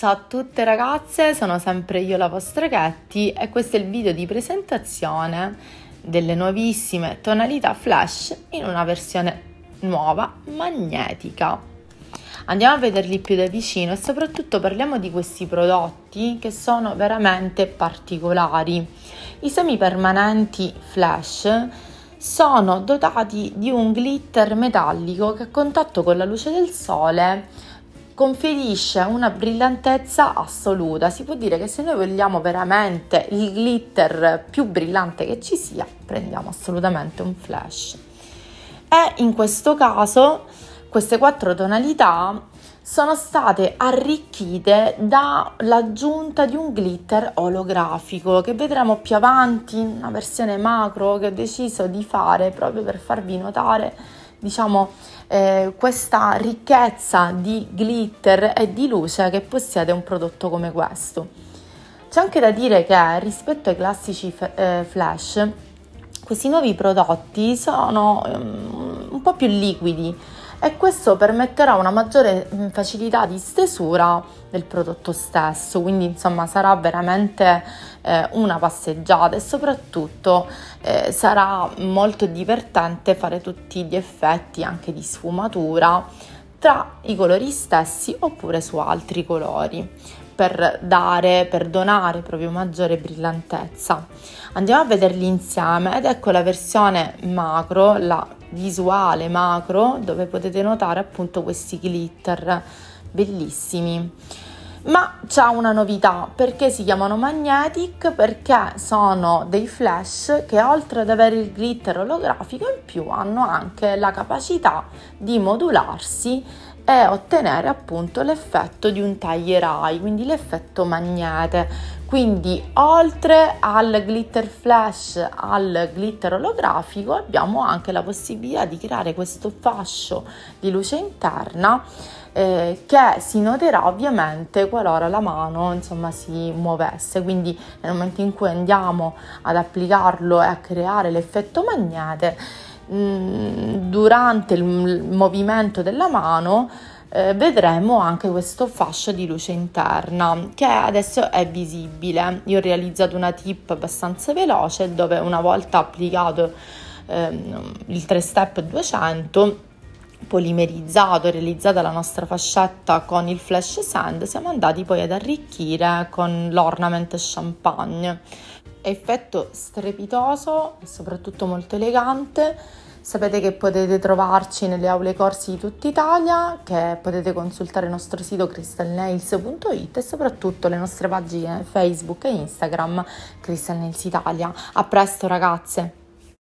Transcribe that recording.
Ciao a tutte ragazze, sono sempre io la vostra Ketty e questo è il video di presentazione delle nuovissime tonalità flash in una versione nuova magnetica. Andiamo a vederli più da vicino e soprattutto parliamo di questi prodotti che sono veramente particolari. I semipermanenti flash sono dotati di un glitter metallico che a contatto con la luce del sole conferisce una brillantezza assoluta. Si può dire che se noi vogliamo veramente il glitter più brillante che ci sia, prendiamo assolutamente un flash. E in questo caso queste quattro tonalità sono state arricchite dall'aggiunta di un glitter olografico che vedremo più avanti in una versione macro che ho deciso di fare proprio per farvi notare diciamo eh, questa ricchezza di glitter e di luce che possiede un prodotto come questo. C'è anche da dire che rispetto ai classici f- eh, flash, questi nuovi prodotti sono um, un po' più liquidi, e questo permetterà una maggiore mm, facilità di stesura del prodotto stesso, quindi insomma sarà veramente eh, una passeggiata e soprattutto eh, sarà molto divertente fare tutti gli effetti anche di sfumatura tra i colori stessi oppure su altri colori per dare, per donare proprio maggiore brillantezza. Andiamo a vederli insieme ed ecco la versione macro, la visuale macro dove potete notare appunto questi glitter bellissimi ma c'è una novità perché si chiamano magnetic perché sono dei flash che oltre ad avere il glitter olografico in più hanno anche la capacità di modularsi e ottenere appunto l'effetto di un taglierai, quindi l'effetto magnete. Quindi oltre al glitter flash, al glitter olografico, abbiamo anche la possibilità di creare questo fascio di luce interna eh, che si noterà ovviamente qualora la mano insomma, si muovesse. Quindi nel momento in cui andiamo ad applicarlo e a creare l'effetto magnete, Mm, durante il movimento della mano eh, vedremo anche questo fascio di luce interna che adesso è visibile. Io ho realizzato una tip abbastanza veloce dove una volta applicato eh, il 3 step 200 polimerizzato, realizzata la nostra fascetta con il flash sand, siamo andati poi ad arricchire con l'ornament champagne effetto strepitoso e soprattutto molto elegante. Sapete che potete trovarci nelle aule corsi di tutta Italia, che potete consultare il nostro sito crystalnails.it e soprattutto le nostre pagine Facebook e Instagram Crystal Nails Italia. A presto ragazze!